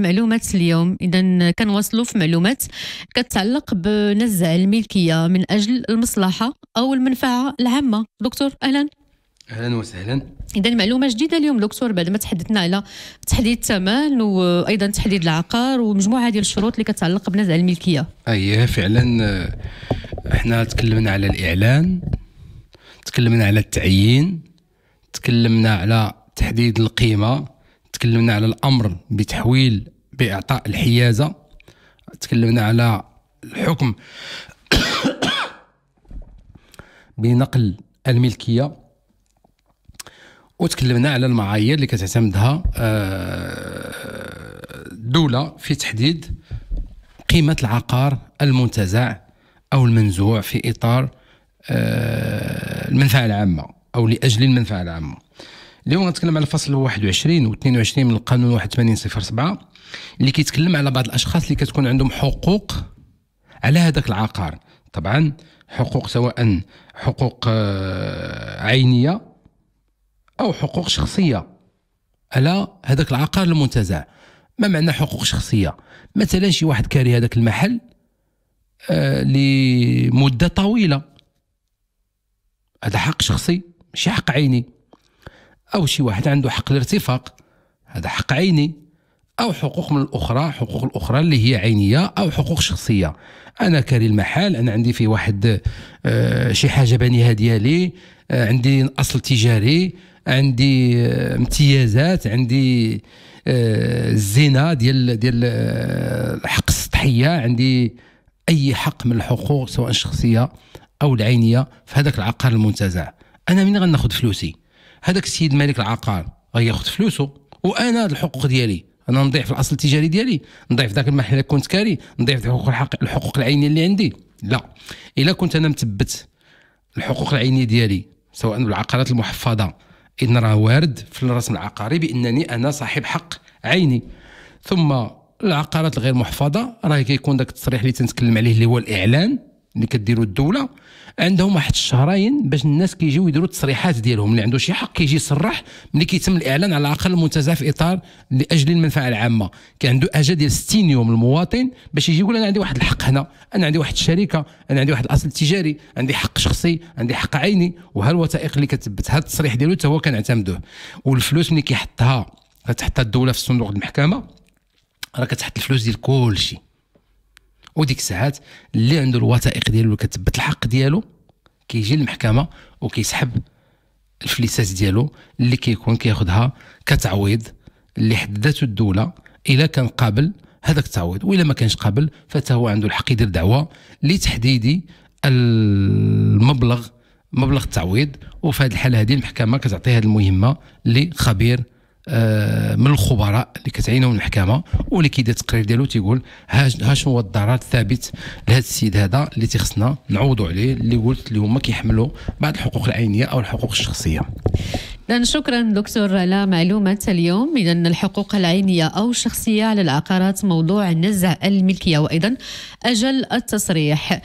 معلومات اليوم اذا كنواصلوا في معلومات كتعلق بنزع الملكيه من اجل المصلحه او المنفعه العامه دكتور اهلا اهلا وسهلا اذا معلومه جديده اليوم دكتور بعد ما تحدثنا على تحديد الثمن وايضا تحديد العقار ومجموعه ديال الشروط اللي كتعلق بنزع الملكيه اييه فعلا آه، احنا تكلمنا على الاعلان تكلمنا على التعيين تكلمنا على تحديد القيمه تكلمنا على الامر بتحويل باعطاء الحيازه تكلمنا على الحكم بنقل الملكيه وتكلمنا على المعايير اللي كتعتمدها الدوله آه، في تحديد قيمه العقار المنتزع او المنزوع في اطار آه، المنفعه العامه او لاجل المنفعه العامه اليوم غنتكلم على الفصل 21 و 22 من القانون 8107 اللي كيتكلم على بعض الاشخاص اللي كتكون عندهم حقوق على هذاك العقار طبعا حقوق سواء حقوق آه، عينيه او حقوق شخصيه على هذاك العقار المنتزع ما معنى حقوق شخصيه مثلا شي واحد كاري هذاك المحل آه، لمده طويله هذا حق شخصي ماشي حق عيني أو شي واحد عنده حق الارتفاق هذا حق عيني أو حقوق من الأخرى حقوق الأخرى اللي هي عينية أو حقوق شخصية أنا كاري المحال أنا عندي في واحد آه، شي حاجة بنيها ديالي آه، عندي أصل تجاري عندي آه، امتيازات عندي الزنا ديال ديال الحق السطحية عندي أي حق من الحقوق سواء الشخصية أو العينية في هذاك العقار المنتزع أنا من غناخذ فلوسي هذاك السيد مالك العقار غياخذ اه، فلوسه وانا الحقوق ديالي انا نضيع في الاصل التجاري ديالي نضيع في ذاك المحل اللي كنت كاري نضيع في الحقوق الحقوق العينيه اللي عندي لا الا كنت انا مثبت الحقوق العينيه ديالي سواء بالعقارات المحفظه ان راه وارد في الرسم العقاري بانني انا صاحب حق عيني ثم العقارات الغير محفظه راه كيكون داك التصريح اللي تنتكلم عليه اللي هو الاعلان اللي كديروا الدوله عندهم واحد الشهرين باش الناس كيجيو يديروا التصريحات ديالهم اللي عنده شي حق كيجي يصرح ملي كيتم الاعلان على الاقل المنتزه في اطار لاجل المنفعه العامه كان عنده اجا ديال 60 يوم المواطن باش يجي يقول انا عندي واحد الحق هنا انا عندي واحد الشركه انا عندي واحد الاصل تجاري عندي حق شخصي عندي حق عيني وها الوثائق اللي كتبت هذا التصريح ديالو حتى هو كنعتمدوه والفلوس ملي كيحطها كتحطها الدوله في صندوق المحكمه راه كتحط الفلوس ديال كلشي وديك الساعات اللي عنده الوثائق ديالو اللي كتثبت الحق ديالو كيجي للمحكمه وكيسحب الفليسات ديالو اللي كيكون كياخذها كتعويض اللي حددته الدوله الا كان قابل هذاك التعويض والا ما كانش قابل فتا هو عنده الحق يدير دعوه لتحديد المبلغ مبلغ التعويض وفي هذه الحاله هذه المحكمه كتعطي هذه المهمه لخبير آه، من الخبراء اللي كتعينهم المحكمه واللي كيدير التقرير ديالو تيقول ها شنو هو الضرر الثابت لهذا السيد هذا اللي تيخصنا نعوضوا عليه اللي قلت اللي هما كيحملوا بعض الحقوق العينيه او الحقوق الشخصيه إذن نعم، شكرا دكتور على معلومة اليوم إذا الحقوق العينية أو الشخصية على العقارات موضوع نزع الملكية وأيضا أجل التصريح